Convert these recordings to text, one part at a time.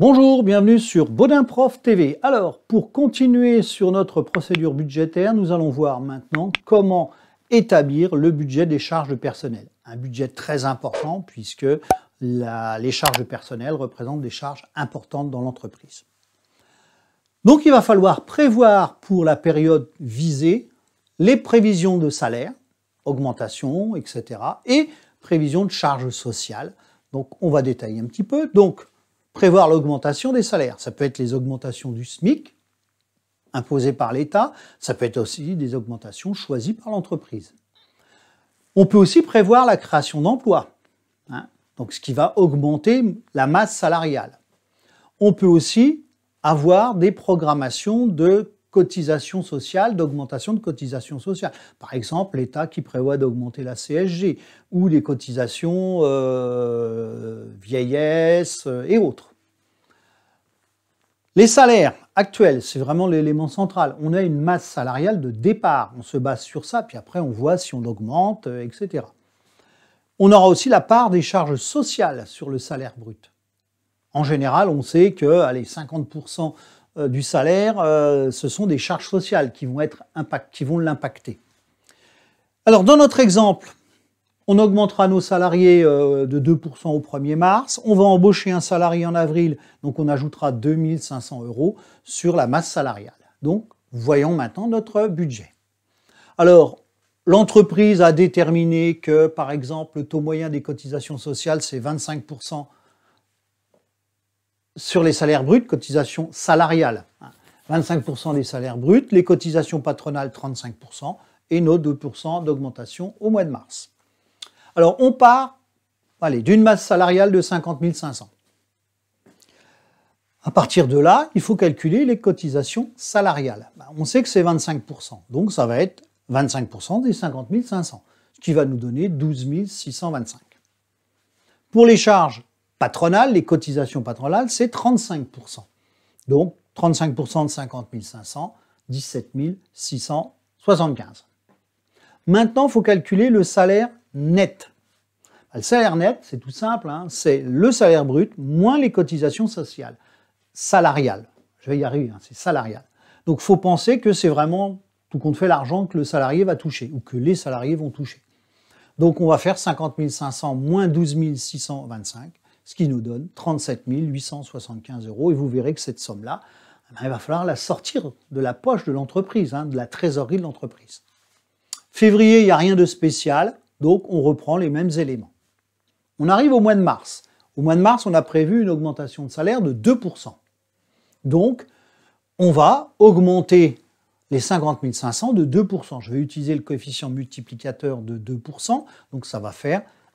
Bonjour, bienvenue sur Baudin Prof TV. Alors, pour continuer sur notre procédure budgétaire, nous allons voir maintenant comment établir le budget des charges personnelles. Un budget très important puisque les charges personnelles représentent des charges importantes dans l'entreprise. Donc il va falloir prévoir pour la période visée les prévisions de salaire, augmentation, etc. et prévisions de charges sociales. Donc on va détailler un petit peu. Donc prévoir l'augmentation des salaires. Ça peut être les augmentations du SMIC imposées par l'État, ça peut être aussi des augmentations choisies par l'entreprise. On peut aussi prévoir la création d'emplois, hein, donc ce qui va augmenter la masse salariale. On peut aussi avoir des programmations de cotisations sociales, d'augmentation de cotisations sociales. Par exemple, l'État qui prévoit d'augmenter la CSG ou les cotisations euh, vieillesse euh, et autres. Les salaires actuels, c'est vraiment l'élément central. On a une masse salariale de départ, on se base sur ça, puis après on voit si on augmente, euh, etc. On aura aussi la part des charges sociales sur le salaire brut. En général, on sait que allez, 50% euh, du salaire, euh, ce sont des charges sociales qui vont, être qui vont l'impacter. Alors dans notre exemple, on augmentera nos salariés euh, de 2% au 1er mars, on va embaucher un salarié en avril, donc on ajoutera 2500 euros sur la masse salariale. Donc voyons maintenant notre budget. Alors, l'entreprise a déterminé que, par exemple, le taux moyen des cotisations sociales, c'est 25% sur les salaires bruts, cotisations salariales. 25% des salaires bruts, les cotisations patronales 35% et nos 2% d'augmentation au mois de mars. Alors on part d'une masse salariale de 50 500. À partir de là, il faut calculer les cotisations salariales. Ben, on sait que c'est 25%, donc ça va être 25% des 50 500, ce qui va nous donner 12 625. Pour les charges, patronales, les cotisations patronales, c'est 35%. Donc 35% de 50 500, 17 675. Maintenant, il faut calculer le salaire net. Le salaire net, c'est tout simple, hein, c'est le salaire brut moins les cotisations sociales, salariales. Je vais y arriver, hein, c'est salarial. Donc il faut penser que c'est vraiment tout compte fait l'argent que le salarié va toucher ou que les salariés vont toucher. Donc on va faire 50 500 moins 12 625 ce qui nous donne 37 875 euros. Et vous verrez que cette somme-là, eh ben, il va falloir la sortir de la poche de l'entreprise, hein, de la trésorerie de l'entreprise. Février, il n'y a rien de spécial, donc on reprend les mêmes éléments. On arrive au mois de mars. Au mois de mars, on a prévu une augmentation de salaire de 2%. Donc, on va augmenter les 50 500 de 2%. Je vais utiliser le coefficient multiplicateur de 2%, donc ça va faire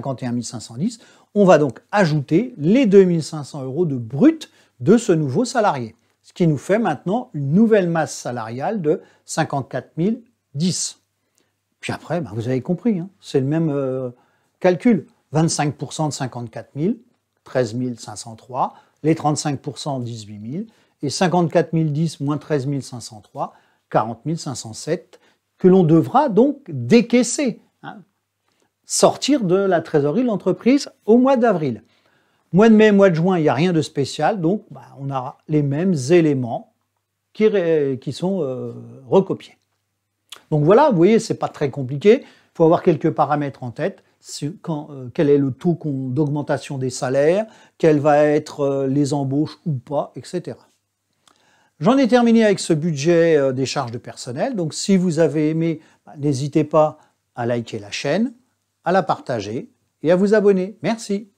51 510. On va donc ajouter les 2500 euros de brut de ce nouveau salarié, ce qui nous fait maintenant une nouvelle masse salariale de 54 010. Puis après, ben, vous avez compris, hein, c'est le même euh, calcul. 25% de 54 000, 13 503, les 35% 18 000, et 54 010 moins 13 503, 40 507, que l'on devra donc décaisser. Hein sortir de la trésorerie de l'entreprise au mois d'avril. Mois de mai, mois de juin, il n'y a rien de spécial, donc bah, on a les mêmes éléments qui, sont euh, recopiés. Donc voilà, vous voyez, ce n'est pas très compliqué. Il faut avoir quelques paramètres en tête. Euh, quel est le taux d'augmentation des salaires, quelles vont être euh, les embauches ou pas, etc. J'en ai terminé avec ce budget des charges de personnel. Donc si vous avez aimé, bah, n'hésitez pas à liker la chaîne, à la partager et à vous abonner. Merci.